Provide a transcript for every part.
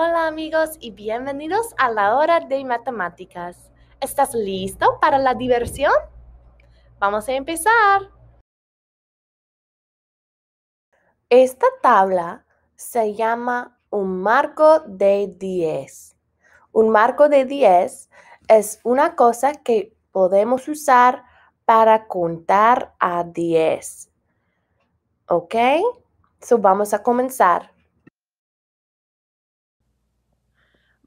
Hola amigos y bienvenidos a la hora de matemáticas. ¿Estás listo para la diversión? Vamos a empezar. Esta tabla se llama un marco de 10. Un marco de 10 es una cosa que podemos usar para contar a 10. ¿Ok? So vamos a comenzar.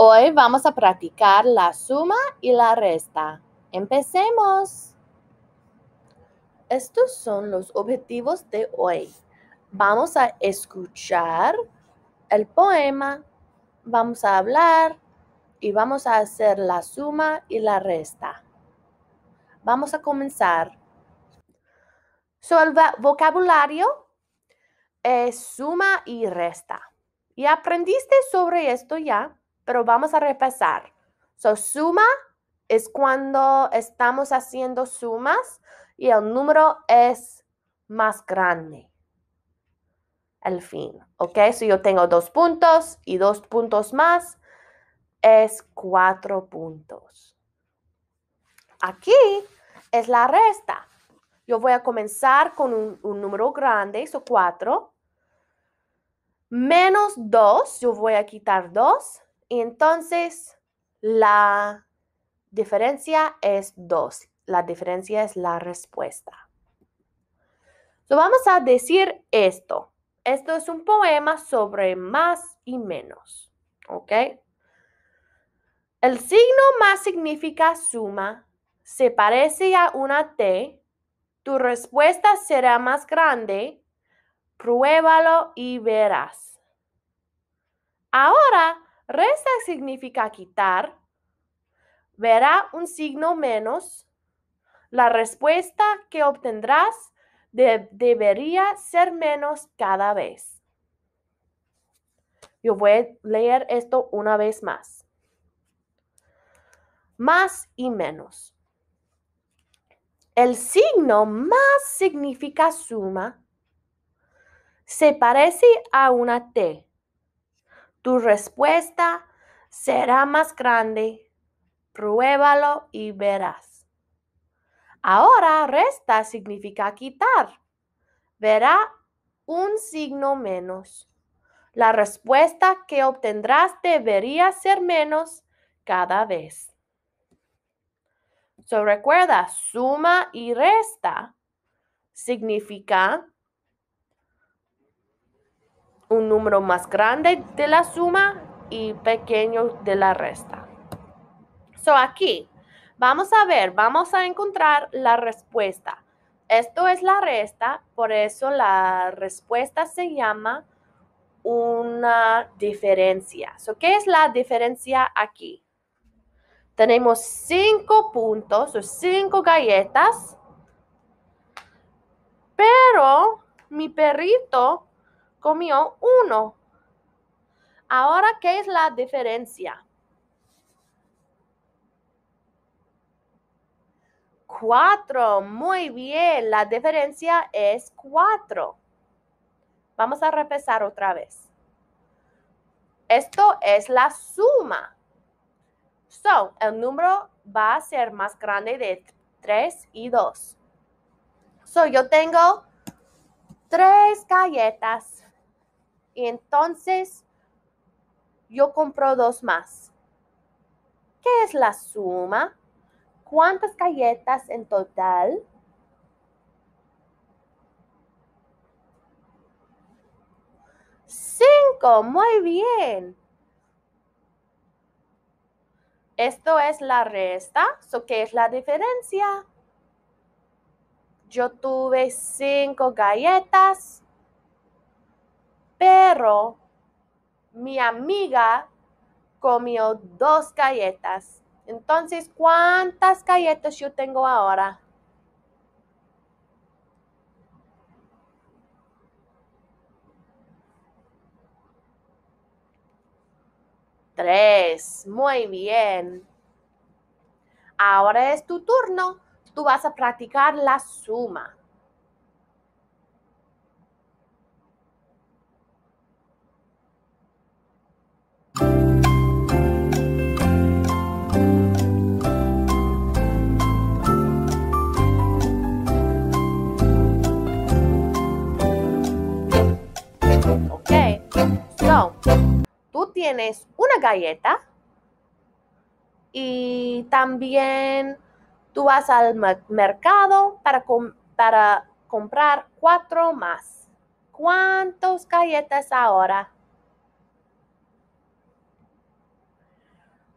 Hoy vamos a practicar la suma y la resta. ¡Empecemos! Estos son los objetivos de hoy. Vamos a escuchar el poema, vamos a hablar y vamos a hacer la suma y la resta. Vamos a comenzar. So, el vocabulario es suma y resta. ¿Y aprendiste sobre esto ya? pero vamos a repasar. So, suma es cuando estamos haciendo sumas y el número es más grande. El fin, ¿ok? Si yo tengo dos puntos y dos puntos más, es cuatro puntos. Aquí es la resta. Yo voy a comenzar con un, número grande, eso cuatro. Menos dos, yo voy a quitar dos. Entonces, la diferencia es dos. La diferencia es la respuesta. vamos a decir esto. Esto es un poema sobre más y menos. ¿Ok? El signo más significa suma. Se parece a una T. Tu respuesta será más grande. Pruébalo y verás. Ahora Resta significa quitar. Verá un signo menos. La respuesta que obtendrás debería ser menos cada vez. Yo voy a leer esto una vez más. Más y menos. El signo más significa suma. Se parece a una T tu respuesta será más grande. Pruébalo y verás. Ahora resta significa quitar. Verá un signo menos. La respuesta que obtendrás debería ser menos cada vez. So recuerda, suma y resta significa un número más grande de la suma y pequeño de la resta. So aquí vamos a ver, vamos a encontrar la respuesta. Esto es la resta, por eso la respuesta se llama una diferencia. So, ¿Qué es la diferencia aquí? Tenemos cinco puntos o cinco galletas, pero mi perrito comió uno. Ahora, ¿qué es la diferencia? Cuatro, muy bien, la diferencia es cuatro. Vamos a repasar otra vez. Esto es la suma. So, el número va a ser más grande de 3 y 2. So, yo tengo tres galletas. Y entonces yo compro dos más. ¿Qué es la suma? ¿Cuántas galletas en total? Cinco, muy bien. Esto es la resta, so ¿qué es la diferencia? Yo tuve cinco galletas pero mi amiga comió dos galletas. Entonces, ¿cuántas galletas yo tengo ahora? Tres. Muy bien. Ahora es tu turno. Tú vas a practicar la suma. tienes una galleta y también tú vas al mercado para, comprar cuatro más. ¿Cuántas galletas ahora?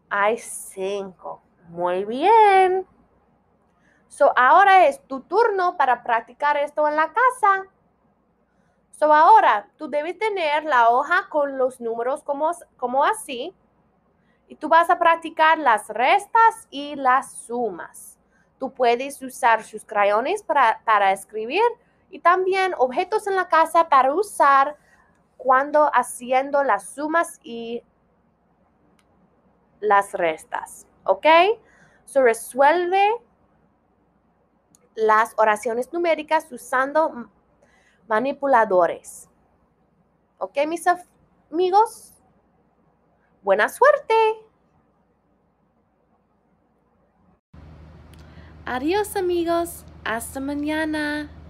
Hay cinco. Muy bien. So, ahora es tu turno para practicar esto en la casa ahora, tú debes tener la hoja con los números como, como así. Y tú vas a practicar las restas y las sumas. Tú puedes usar sus crayones para, para escribir y también objetos en la casa para usar cuando haciendo las sumas y las restas. ¿Ok? Se resuelve las oraciones numéricas usando manipuladores. ¿Ok, mis amigos? Buena suerte. Adiós amigos. Hasta mañana.